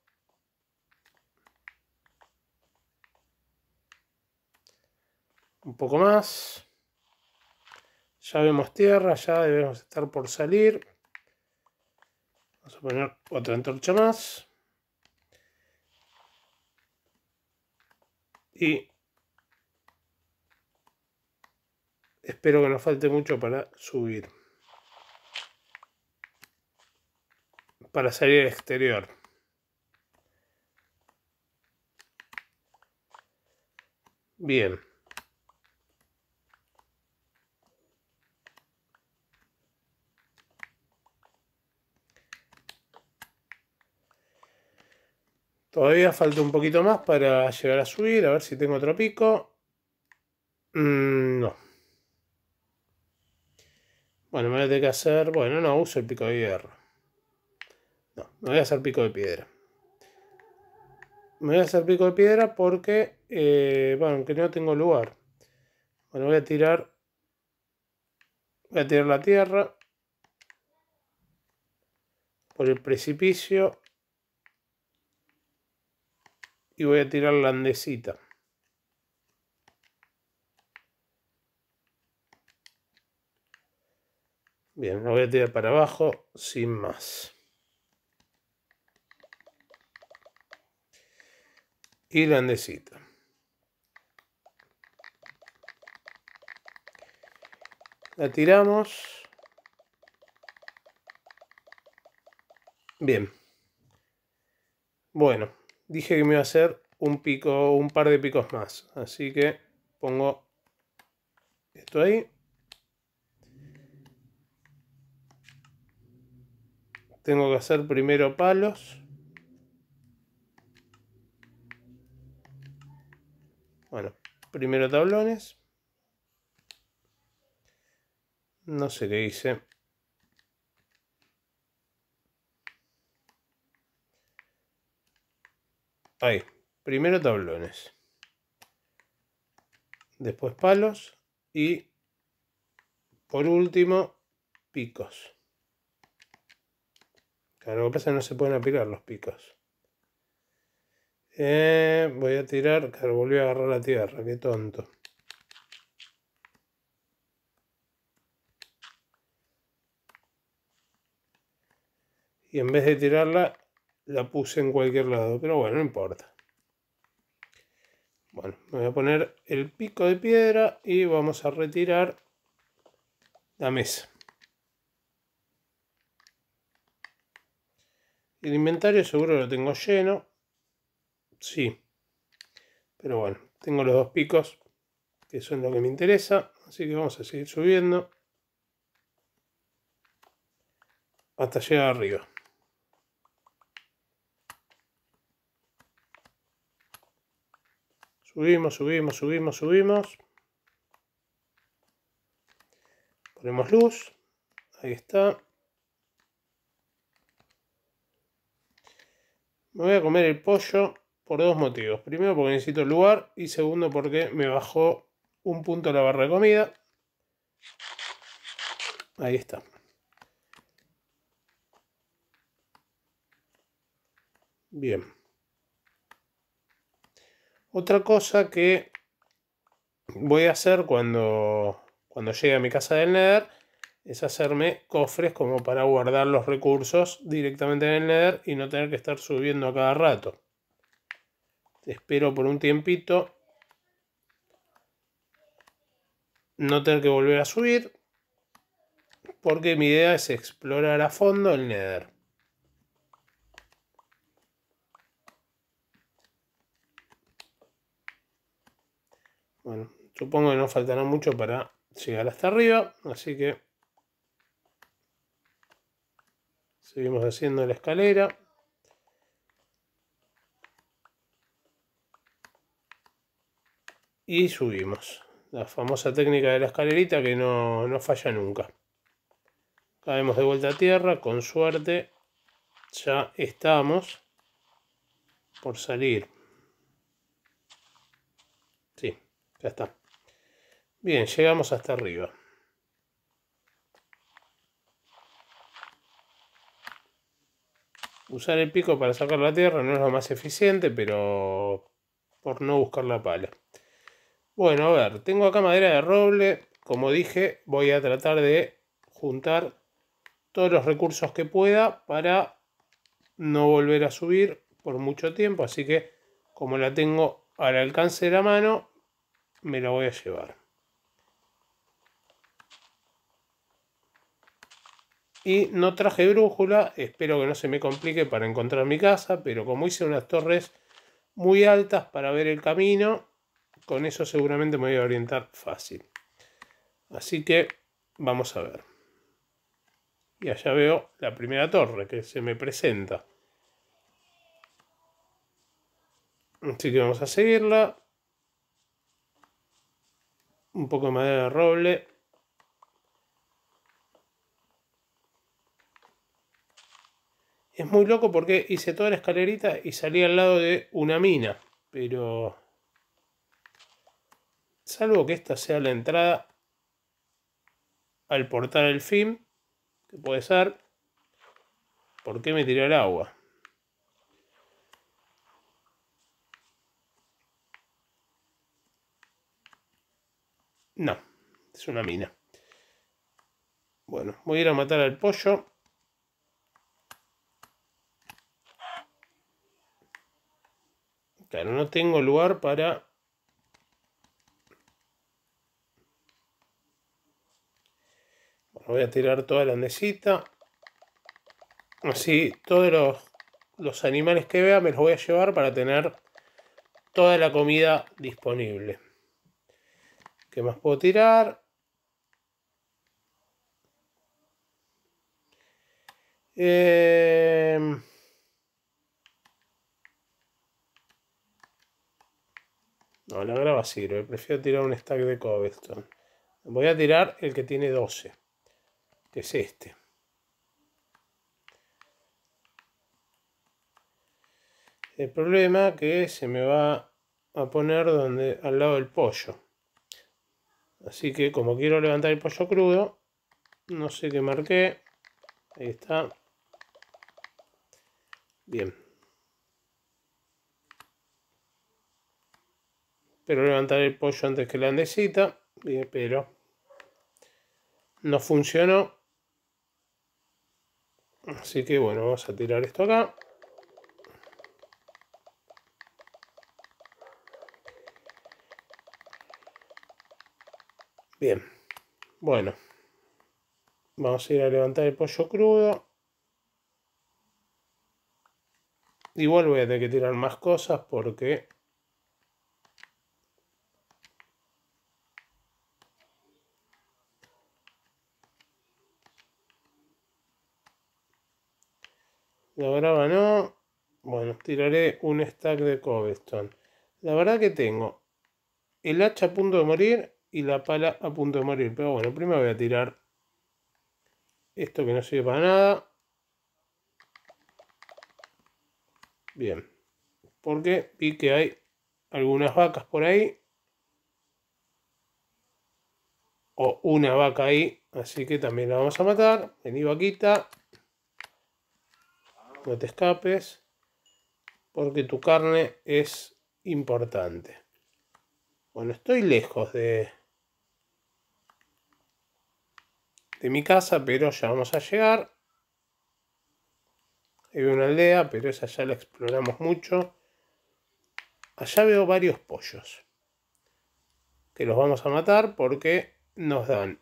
Un poco más. Ya vemos tierra, ya debemos estar por salir. Vamos a poner otra antorcha más. Y espero que no falte mucho para subir. Para salir al exterior. Bien. Todavía falta un poquito más para llegar a subir. A ver si tengo otro pico. Mm, no. Bueno, me voy a tener que hacer... Bueno, no, uso el pico de hierro. No, me voy a hacer pico de piedra. Me voy a hacer pico de piedra porque... Eh, bueno, que no tengo lugar. Bueno, voy a tirar... Voy a tirar la tierra. Por el precipicio y voy a tirar la andesita. Bien, la voy a tirar para abajo sin más. Y la andesita. La tiramos. Bien. Bueno, dije que me iba a hacer un pico, un par de picos más. Así que pongo esto ahí. Tengo que hacer primero palos. Bueno, primero tablones. No sé qué hice. Ahí. Primero tablones. Después palos. Y por último, picos. Claro, lo que pasa que no se pueden apilar los picos. Eh, voy a tirar. Claro, volví a agarrar la tierra. Qué tonto. Y en vez de tirarla, la puse en cualquier lado, pero bueno, no importa. Bueno, me voy a poner el pico de piedra y vamos a retirar la mesa. El inventario seguro lo tengo lleno. Sí. Pero bueno, tengo los dos picos, que son lo que me interesa. Así que vamos a seguir subiendo. Hasta llegar arriba. Subimos, subimos, subimos, subimos. Ponemos luz. Ahí está. Me voy a comer el pollo por dos motivos. Primero porque necesito el lugar y segundo porque me bajó un punto la barra de comida. Ahí está. Bien. Otra cosa que voy a hacer cuando, cuando llegue a mi casa del Nether es hacerme cofres como para guardar los recursos directamente en el Nether y no tener que estar subiendo a cada rato. Espero por un tiempito no tener que volver a subir porque mi idea es explorar a fondo el Nether. Bueno, supongo que no faltará mucho para llegar hasta arriba, así que seguimos haciendo la escalera. Y subimos. La famosa técnica de la escalerita que no, no falla nunca. Caemos de vuelta a tierra, con suerte ya estamos por salir Ya está. Bien, llegamos hasta arriba. Usar el pico para sacar la tierra no es lo más eficiente, pero por no buscar la pala. Bueno, a ver, tengo acá madera de roble. Como dije, voy a tratar de juntar todos los recursos que pueda para no volver a subir por mucho tiempo. Así que, como la tengo al alcance de la mano, me la voy a llevar. Y no traje brújula, espero que no se me complique para encontrar mi casa, pero como hice unas torres muy altas para ver el camino, con eso seguramente me voy a orientar fácil. Así que vamos a ver. Y allá veo la primera torre que se me presenta. Así que vamos a seguirla un poco de madera de roble. Es muy loco porque hice toda la escalerita y salí al lado de una mina. Pero... Salvo que esta sea la entrada al portal del fin, que puede ser... ¿Por qué me tiré el agua? No, es una mina. Bueno, voy a ir a matar al pollo. Claro, no tengo lugar para... voy a tirar toda la andecita. Así, todos los, los animales que vea me los voy a llevar para tener toda la comida disponible. ¿Qué más puedo tirar? Em, no, la grava sirve. Prefiero tirar un stack de cobblestone. Voy a tirar el que tiene 12. Que es este. El problema que se me va a poner donde, al lado del pollo. Así que como quiero levantar el pollo crudo, no sé qué marqué. Ahí está. Bien. Pero levantar el pollo antes que la andesita. Bien, pero no funcionó. Así que bueno, vamos a tirar esto acá. Bien. Bueno. Vamos a ir a levantar el pollo crudo. Igual voy a tener que tirar más cosas porque... La brava no. Bueno, tiraré un stack de cobblestone. La verdad que tengo el hacha a punto de morir y la pala a punto de morir. Pero bueno, primero voy a tirar esto que no sirve para nada. Bien. Porque vi que hay algunas vacas por ahí. O una vaca ahí. Así que también la vamos a matar. Vení vaquita. No te escapes. Porque tu carne es importante. Bueno, estoy lejos de, de mi casa, pero ya vamos a llegar. Ahí una aldea, pero esa ya la exploramos mucho. Allá veo varios pollos. Que los vamos a matar porque nos dan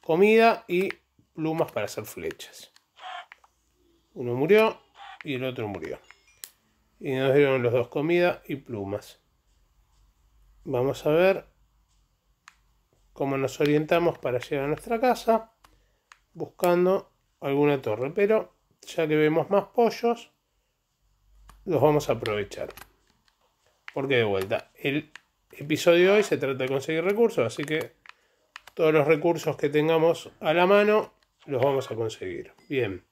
comida y plumas para hacer flechas. Uno murió y el otro murió. Y nos dieron los dos comida y plumas. Vamos a ver cómo nos orientamos para llegar a nuestra casa buscando alguna torre. Pero ya que vemos más pollos, los vamos a aprovechar. Porque de vuelta, el episodio de hoy se trata de conseguir recursos, así que todos los recursos que tengamos a la mano los vamos a conseguir. Bien.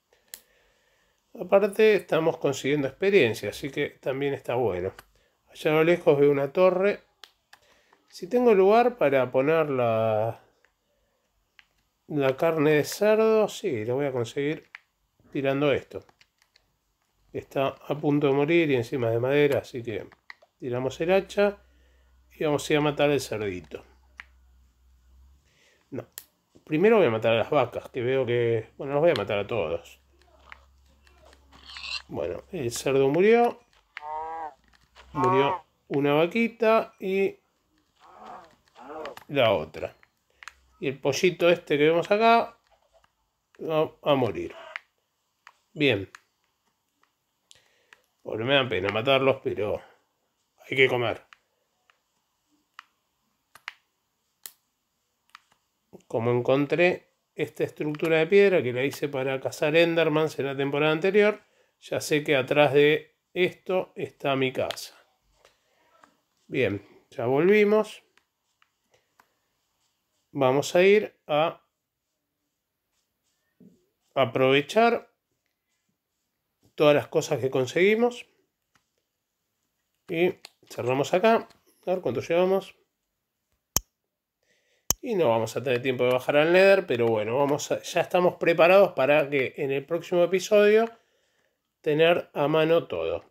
Aparte estamos consiguiendo experiencia, así que también está bueno. Allá a lo lejos veo una torre si tengo lugar para poner la, carne de cerdo, sí, lo voy a conseguir tirando esto. Está a punto de morir y encima de madera, así que tiramos el hacha y vamos a ir a matar el cerdito. No, primero voy a matar a las vacas, que veo que... Bueno, los voy a matar a todos. Bueno, el cerdo murió. Murió una vaquita y la otra. Y el pollito este que vemos acá va a morir. Bien. bueno, me da pena matarlos, pero hay que comer. Como encontré esta estructura de piedra que la hice para cazar Endermans en la temporada anterior, ya sé que atrás de esto está mi casa. Bien, ya volvimos vamos a ir a aprovechar todas las cosas que conseguimos y cerramos acá a ver cuánto llevamos y no vamos a tener tiempo de bajar al Nether pero bueno vamos ya estamos preparados para que en el próximo episodio tener a mano todo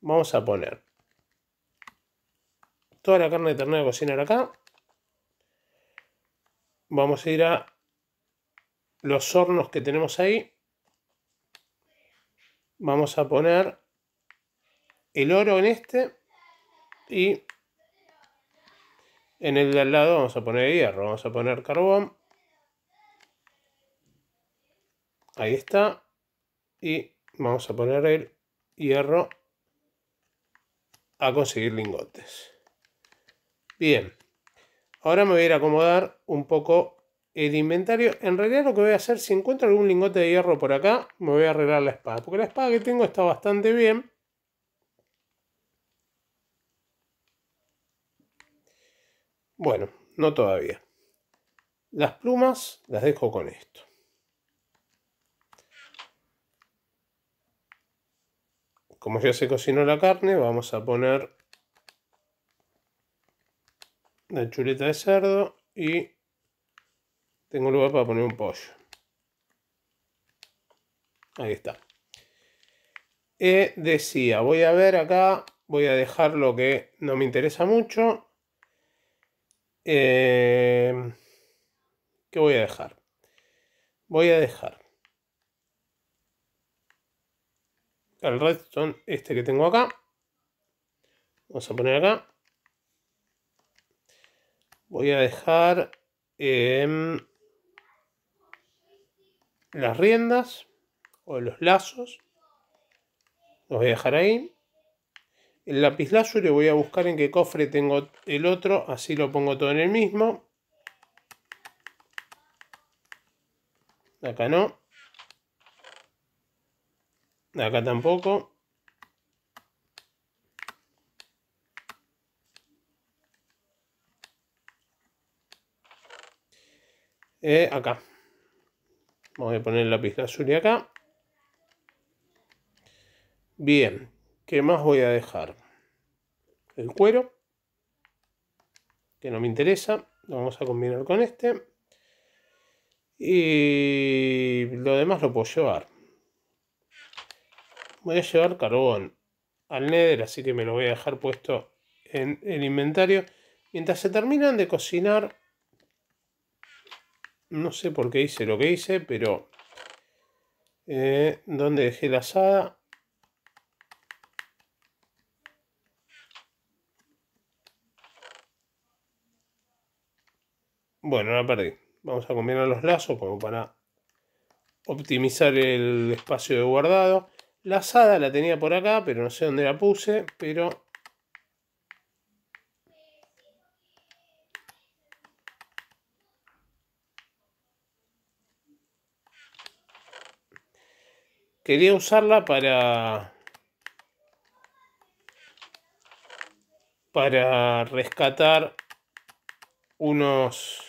vamos a poner toda la carne de ternera de cocinar acá Vamos a ir a los hornos que tenemos ahí. Vamos a poner el oro en este y en el de al lado vamos a poner hierro, vamos a poner carbón. Ahí está. Y vamos a poner el hierro a conseguir lingotes. Bien. Ahora me voy a ir a acomodar un poco el inventario. En realidad lo que voy a hacer, si encuentro algún lingote de hierro por acá, me voy a arreglar la espada. Porque la espada que tengo está bastante bien. Bueno, no todavía. Las plumas las dejo con esto. Como ya se cocinó la carne, vamos a poner la chuleta de cerdo y tengo lugar para poner un pollo. Ahí está. Eh, decía, voy a ver acá, voy a dejar lo que no me interesa mucho. Eh, ¿Qué voy a dejar? Voy a dejar el redstone este que tengo acá. Vamos a poner acá voy a dejar em, las riendas o los lazos. Los voy a dejar ahí. El lápiz le voy a buscar en qué cofre tengo el otro, así lo pongo todo en el mismo. Acá no. Acá tampoco. Eh, acá. voy a poner la pista azul acá. Bien, ¿qué más voy a dejar? El cuero, que no me interesa, lo vamos a combinar con este. Y lo demás lo puedo llevar. Voy a llevar carbón al nether, así que me lo voy a dejar puesto en el inventario. Mientras se terminan de cocinar no sé por qué hice lo que hice, pero... Eh, ¿Dónde dejé la asada? Bueno, la perdí. Vamos a combinar los lazos como para optimizar el espacio de guardado. La asada la tenía por acá, pero no sé dónde la puse. Pero quería usarla para para rescatar unos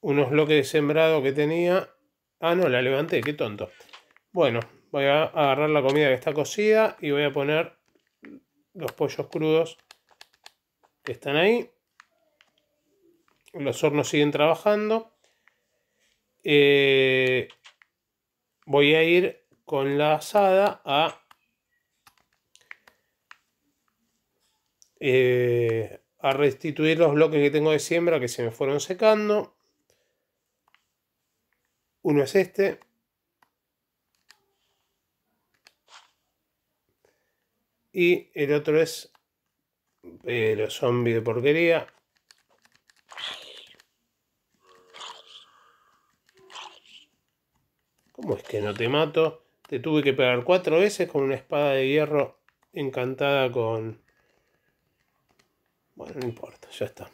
unos bloques de sembrado que tenía ah no la levanté qué tonto bueno voy a agarrar la comida que está cocida y voy a poner los pollos crudos que están ahí los hornos siguen trabajando eh, voy a ir con la asada eh, a restituir los bloques que tengo de siembra que se me fueron secando. Uno es este. Y el otro es eh, los zombies de porquería. ¿Cómo es que no te mato? Te tuve que pegar cuatro veces con una espada de hierro encantada con... Bueno, no importa, ya está.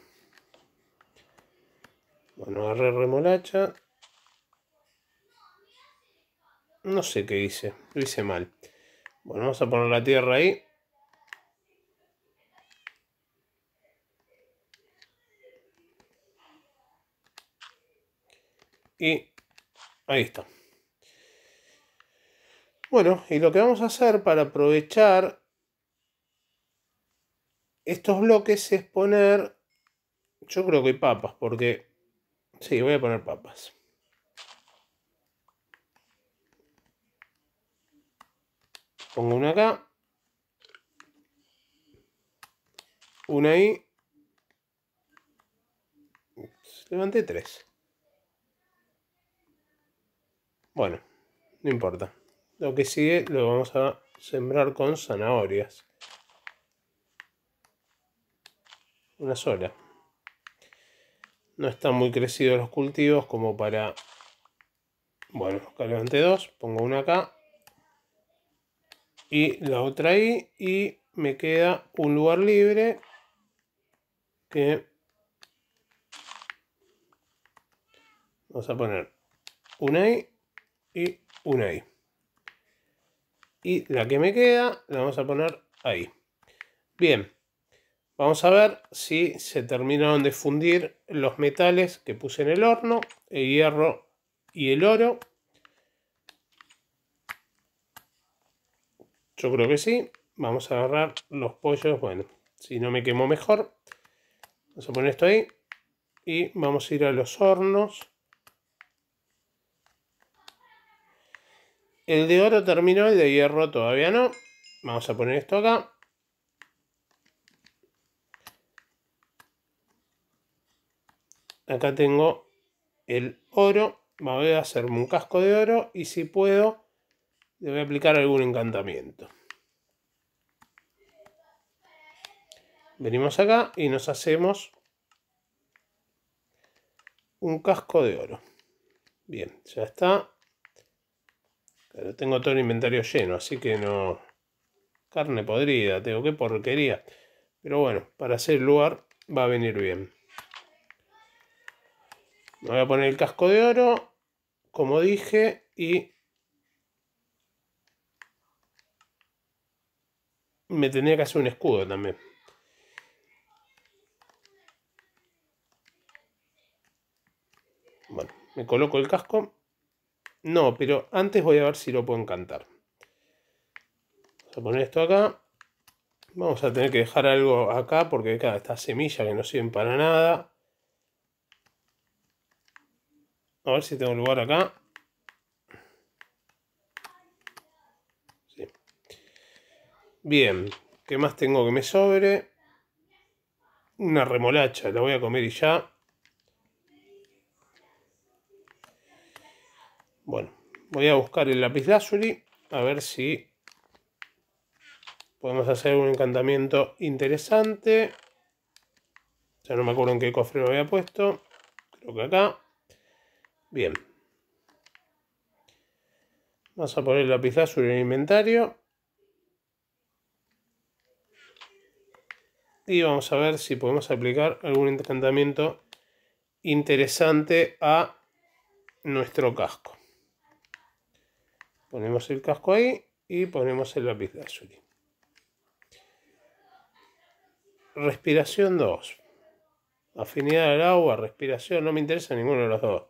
Bueno, agarré remolacha. No sé qué hice, lo hice mal. Bueno, vamos a poner la tierra ahí. Y ahí está. Bueno, y lo que vamos a hacer para aprovechar estos bloques es poner, yo creo que hay papas, porque, sí, voy a poner papas. Pongo una acá. Una ahí. Levanté tres. Bueno, no importa. Lo que sigue lo vamos a sembrar con zanahorias. Una sola. No están muy crecidos los cultivos como para... Bueno, acá levanté dos, pongo una acá. Y la otra ahí. Y me queda un lugar libre. Que... Vamos a poner una ahí y una ahí. Y la que me queda la vamos a poner ahí. Bien, vamos a ver si se terminaron de fundir los metales que puse en el horno, el hierro y el oro. Yo creo que sí. Vamos a agarrar los pollos, bueno, si no me quemo mejor. Vamos a poner esto ahí. Y vamos a ir a los hornos. El de oro terminó, el de hierro todavía no. Vamos a poner esto acá. Acá tengo el oro. Voy a hacerme un casco de oro y si puedo le voy a aplicar algún encantamiento. Venimos acá y nos hacemos un casco de oro. Bien, ya está tengo todo el inventario lleno, así que no... Carne podrida, tengo que porquería. Pero bueno, para hacer lugar va a venir bien. Me voy a poner el casco de oro, como dije, y... Me tenía que hacer un escudo también. Bueno, me coloco el casco. No, pero antes voy a ver si lo puedo encantar. Vamos a poner esto acá. Vamos a tener que dejar algo acá porque acá está semilla que no sirven para nada. A ver si tengo lugar acá. Bien, ¿qué más tengo que me sobre? Una remolacha, la voy a comer y ya. Bueno, voy a buscar el lápiz lazuli a ver si podemos hacer un encantamiento interesante. Ya no me acuerdo en qué cofre lo había puesto. Creo que acá. Bien. Vamos a poner el lápiz azul en el inventario. Y vamos a ver si podemos aplicar algún encantamiento interesante a nuestro casco. Ponemos el casco ahí y ponemos el lápiz de azul. Respiración 2. Afinidad al agua, respiración, no me interesa ninguno de los dos.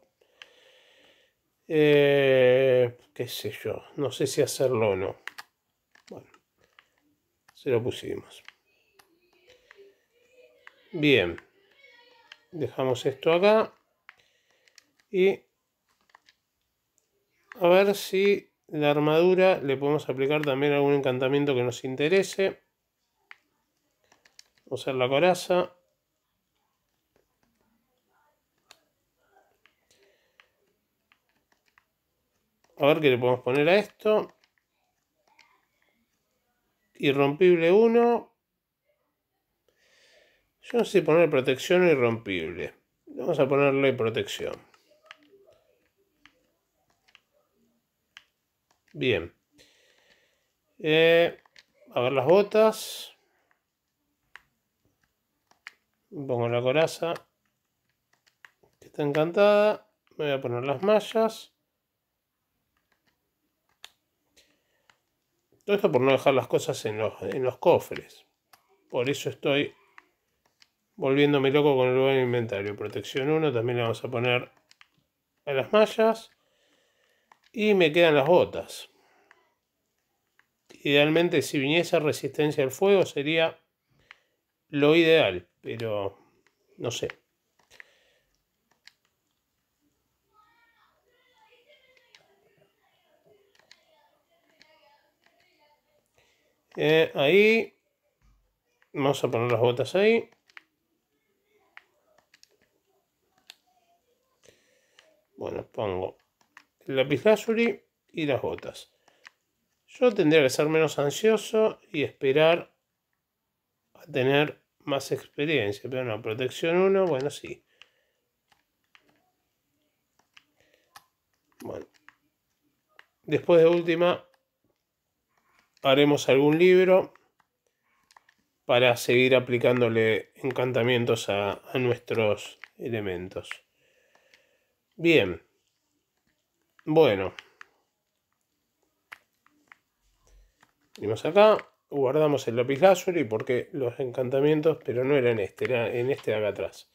Eh, ¿Qué sé yo? No sé si hacerlo o no. Bueno, se lo pusimos. Bien. Dejamos esto acá. Y a ver si la armadura le podemos aplicar también algún encantamiento que nos interese. Usar la coraza. A ver qué le podemos poner a esto. Irrompible 1. Yo no sé poner protección o irrompible. Vamos a ponerle protección. Bien. Eh, a ver las botas. Pongo la coraza. Que está encantada. Me voy a poner las mallas. Todo esto por no dejar las cosas en los, cofres. Por eso estoy volviéndome loco con el buen inventario. Protección 1 también le vamos a poner a las mallas. Y me quedan las botas. Idealmente si viniese resistencia al fuego sería lo ideal, pero no sé. Eh, ahí. Vamos a poner las botas ahí. Bueno, pongo lapislázuli y las botas. Yo tendría que ser menos ansioso y esperar a tener más experiencia. Pero no, protección 1, bueno, sí. Bueno. Después de última, haremos algún libro para seguir aplicándole encantamientos a nuestros elementos. Bien. Bueno. Venimos acá. Guardamos el lápiz y porque los encantamientos, pero no era en este, era en este de acá atrás.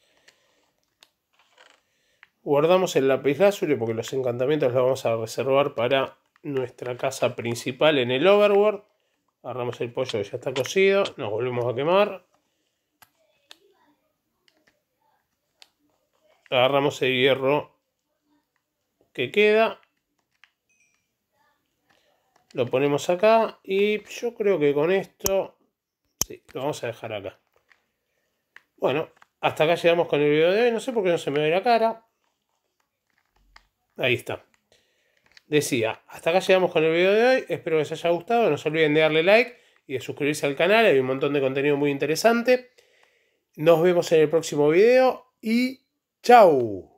Guardamos el lápiz lazuli porque los encantamientos los vamos a reservar para nuestra casa principal en el overworld. Agarramos el pollo que ya está cocido, nos volvemos a quemar. Agarramos el hierro que queda. Lo ponemos acá y yo creo que con esto, sí, lo vamos a dejar acá. Bueno, hasta acá llegamos con el video de hoy. No sé por qué no se me ve la cara. Ahí está. Decía, hasta acá llegamos con el video de hoy. Espero que les haya gustado. No se olviden de darle like y de suscribirse al canal. Hay un montón de contenido muy interesante. Nos vemos en el próximo video y chao.